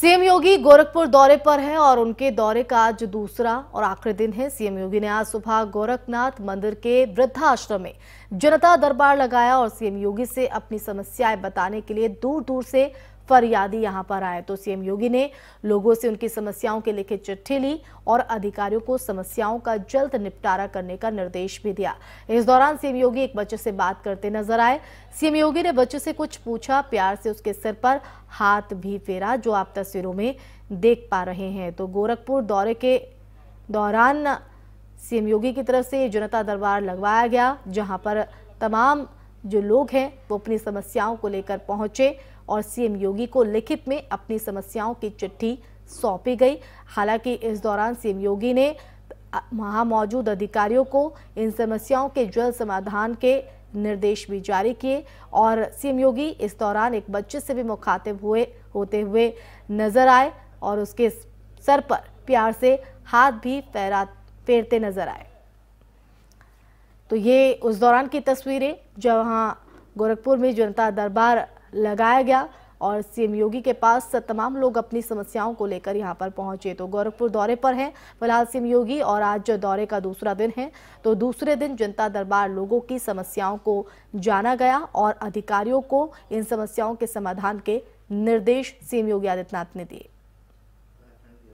CM योगी गोरखपुर दौरे पर हैं और उनके दौरे का आज दूसरा और आखिरी दिन है सीएम योगी ने आज सुबह गोरखनाथ मंदिर के वृद्धाश्रम में जनता दरबार लगाया और सीएम योगी से अपनी समस्याएं बताने के लिए दूर दूर से फरियादी यहां पर आए तो सीएम योगी ने लोगों से उनकी समस्याओं के लिखे चिट्ठी ली और अधिकारियों को समस्याओं का जल्द निपटारा करने का निर्देश भी दिया इस दौरान सीएम योगी एक बच्चे से बात करते नजर आए सीएम योगी ने बच्चे से कुछ पूछा प्यार से उसके सिर पर हाथ भी फेरा जो आप तस्वीरों में देख पा रहे हैं तो गोरखपुर दौरे के दौरान सीएम योगी की तरफ से जनता दरबार लगवाया गया जहां पर तमाम जो लोग हैं वो अपनी समस्याओं को लेकर पहुंचे और सीएम योगी को लिखित में अपनी समस्याओं की चिट्ठी सौंपी गई हालांकि इस दौरान सीएम योगी ने वहाँ मौजूद अधिकारियों को इन समस्याओं के जल्द समाधान के निर्देश भी जारी किए और सीएम योगी इस दौरान एक बच्चे से भी मुखातिब हुए होते हुए नजर आए और उसके सर पर प्यार से हाथ भी फहरा फेरते नजर आए तो ये उस दौरान की तस्वीरें जहां गोरखपुर में जनता दरबार लगाया गया और सीएम योगी के पास तमाम लोग अपनी समस्याओं को लेकर यहां पर पहुंचे तो गोरखपुर दौरे पर हैं फिलहाल सीएम योगी और आज दौरे का दूसरा दिन है तो दूसरे दिन जनता दरबार लोगों की समस्याओं को जाना गया और अधिकारियों को इन समस्याओं के समाधान के निर्देश सीएम योगी आदित्यनाथ ने दिए